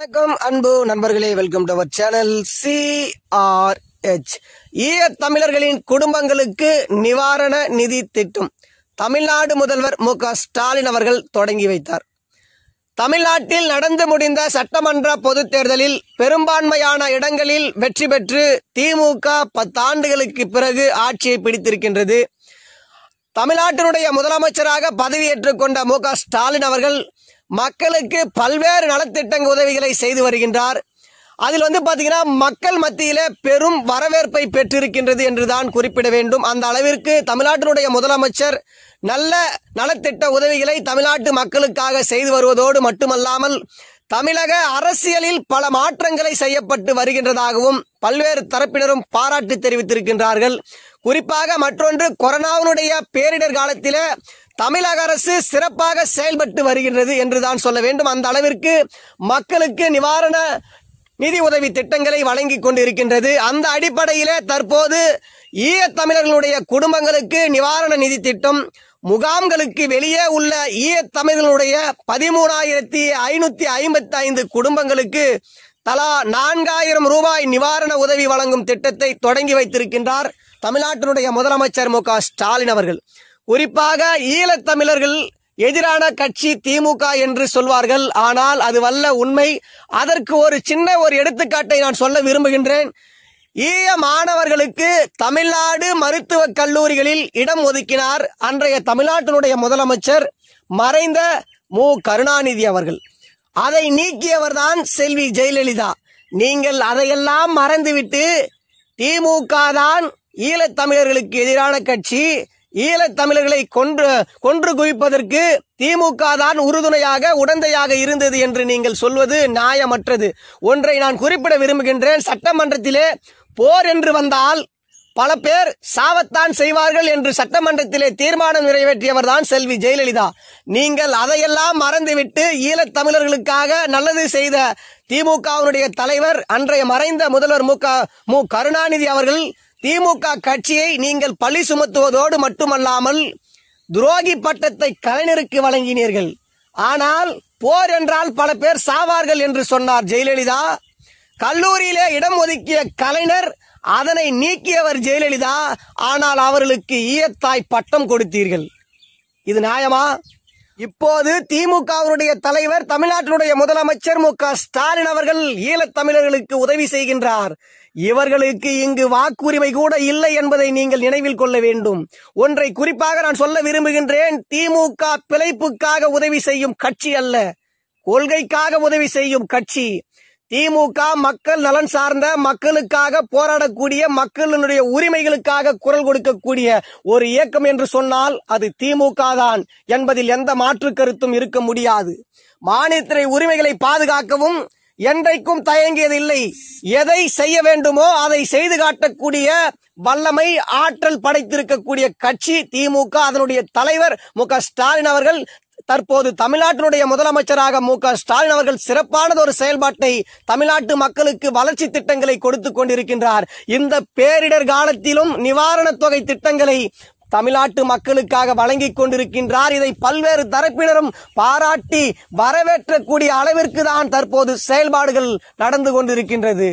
வணக்கம் அன்பு நண்பர்களே welcome to our channel C R H ஈழ தமிழர்களின் குடும்பங்களுக்கு நிவாரண நிதி திட்டம் தமிழ்நாடு முதல்வர் மு ஸ்டாலின் அவர்கள் தொடங்கி வைத்தார் தமிழ்நாட்டில் நடந்து முடிந்த சட்டமன்ற பொதுத் தேர்தலில் பெரும்பான்மையான இடங்களில் வெற்றி பெற்று திமுக பத்தாண்டுகளுக்கு பிறகு ஆட்சியை பிடித்திருக்கின்றது தமிழ்நாட்டினுடைய முதலமைச்சராக பதவியேற்றுக் கொண்ட மு ஸ்டாலின் அவர்கள் மக்களுக்கு பல்வேறு நலத்திட்டங்கள் உதவிகளை செய்து வருகின்றார் அதில் வந்து பார்த்தீங்கன்னா மக்கள் மத்தியில் பெரும் வரவேற்பை பெற்றிருக்கின்றது என்றுதான் குறிப்பிட வேண்டும் அந்த அளவிற்கு தமிழ்நாட்டினுடைய முதலமைச்சர் நல்ல நலத்திட்ட உதவிகளை தமிழ்நாட்டு மக்களுக்காக செய்து வருவதோடு மட்டுமல்லாமல் தமிழக அரசியலில் பல மாற்றங்களை செய்யப்பட்டு வருகின்றதாகவும் பல்வேறு தரப்பினரும் பாராட்டு தெரிவித்திருக்கின்றார்கள் குறிப்பாக மற்றொன்று கொரோனாவினுடைய பேரிடர் காலத்தில் தமிழக அரசு சிறப்பாக செயல்பட்டு வருகின்றது என்று தான் சொல்ல வேண்டும் அந்த அளவிற்கு மக்களுக்கு நிவாரண நிதி உதவி திட்டங்களை வழங்கி கொண்டு இருக்கின்றது அந்த அடிப்படையில் தற்போது ஈய தமிழர்களுடைய குடும்பங்களுக்கு நிவாரண நிதி திட்டம் முகாம்களுக்கு வெளியே உள்ள ஈழத்தமிழர்களுடைய பதிமூணாயிரத்தி ஐநூத்தி ஐம்பத்தி ஐந்து குடும்பங்களுக்கு தலா நான்காயிரம் ரூபாய் நிவாரண உதவி வழங்கும் திட்டத்தை தொடங்கி வைத்திருக்கின்றார் தமிழ்நாட்டினுடைய முதலமைச்சர் மு ஸ்டாலின் அவர்கள் குறிப்பாக ஈழத்தமிழர்கள் எதிரான கட்சி திமுக என்று சொல்வார்கள் ஆனால் அது வல்ல உண்மை அதற்கு ஒரு சின்ன ஒரு எடுத்துக்காட்டை நான் சொல்ல விரும்புகின்றேன் ஈய மாணவர்களுக்கு தமிழ்நாடு மருத்துவக் கல்லூரிகளில் இடம் ஒதுக்கினார் அன்றைய தமிழ்நாட்டினுடைய முதலமைச்சர் மறைந்த மு கருணாநிதி அவர்கள் அதை நீக்கியவர் தான் செல்வி ஜெயலலிதா நீங்கள் அதையெல்லாம் மறந்துவிட்டு திமுக தான் ஈழத்தமிழர்களுக்கு எதிரான கட்சி ஈழத் தமிழர்களை கொன்று கொன்று குவிப்பதற்கு திமுக தான் உறுதுணையாக உடந்தையாக இருந்தது என்று நீங்கள் சொல்வது நியாயமற்றது ஒன்றை நான் குறிப்பிட விரும்புகின்றேன் சட்டமன்றத்திலே போர் என்று வந்தால் பல பேர் சாவத்தான் செய்வார்கள் என்று சட்டமன்றத்திலே தீர்மானம் நிறைவேற்றியவர் தான் செல்வி ஜெயலலிதா நீங்கள் அதையெல்லாம் மறந்துவிட்டு ஈழத் தமிழர்களுக்காக நல்லது செய்த திமுகவினுடைய தலைவர் அன்றைய மறைந்த முதல்வர் மு மு கருணாநிதி அவர்கள் திமுக கட்சியை நீங்கள் பழி சுமத்துவதோடு மட்டுமல்லாமல் துரோகி பட்டத்தை கலைஞருக்கு வழங்கினீர்கள் ஆனால் போர் என்றால் பல பேர் சாவார்கள் என்று சொன்னார் ஜெயலலிதா கல்லூரியிலே இடம் ஒதுக்கிய கலைஞர் அதனை நீக்கியவர் ஜெயலலிதா ஆனால் அவர்களுக்கு ஈயத்தாய் பட்டம் கொடுத்தீர்கள் இது நியாயமா இப்போது திமுகவுடைய தலைவர் தமிழ்நாட்டினுடைய முதலமைச்சர் மு க ஸ்டாலின் அவர்கள் ஈழத்தமிழர்களுக்கு உதவி செய்கின்றார் இவர்களுக்கு இங்கு வாக்குரிமை கூட இல்லை என்பதை நீங்கள் நினைவில் கொள்ள வேண்டும் ஒன்றை குறிப்பாக நான் சொல்ல விரும்புகின்றேன் திமுக பிழைப்புக்காக உதவி செய்யும் கட்சி அல்ல கொள்கைக்காக உதவி செய்யும் கட்சி திமுக மக்கள் நலன் சார்ந்த மக்களுக்காக போராடக்கூடிய மக்களினுடைய உரிமைகளுக்காக குரல் கொடுக்கக்கூடிய ஒரு இயக்கம் என்று சொன்னால் அது திமுக தான் என்பதில் எந்த மாற்று கருத்தும் இருக்க முடியாது மாநிலத்தினை உரிமைகளை பாதுகாக்கவும் என்றைக்கும் தயங்கியதில்லை எதை செய்ய வேண்டுமோ அதை செய்து காட்டக்கூடிய வல்லமை ஆற்றல் படைத்திருக்கக்கூடிய கட்சி திமுக அதனுடைய தலைவர் மு ஸ்டாலின் அவர்கள் தற்போது தமிழ்நாட்டினுடைய முதலமைச்சராக மு ஸ்டாலின் அவர்கள் சிறப்பானது ஒரு செயல்பாட்டை தமிழ்நாட்டு மக்களுக்கு வளர்ச்சி திட்டங்களை கொடுத்து கொண்டிருக்கின்றார் இந்த பேரிடர் காலத்திலும் நிவாரணத் தொகை திட்டங்களை தமிழ்நாட்டு மக்களுக்காக வழங்கி கொண்டிருக்கின்றார் இதை பல்வேறு தரப்பினரும் பாராட்டி வரவேற்றக்கூடிய அளவிற்கு தான் தற்போது செயல்பாடுகள் நடந்து கொண்டிருக்கின்றது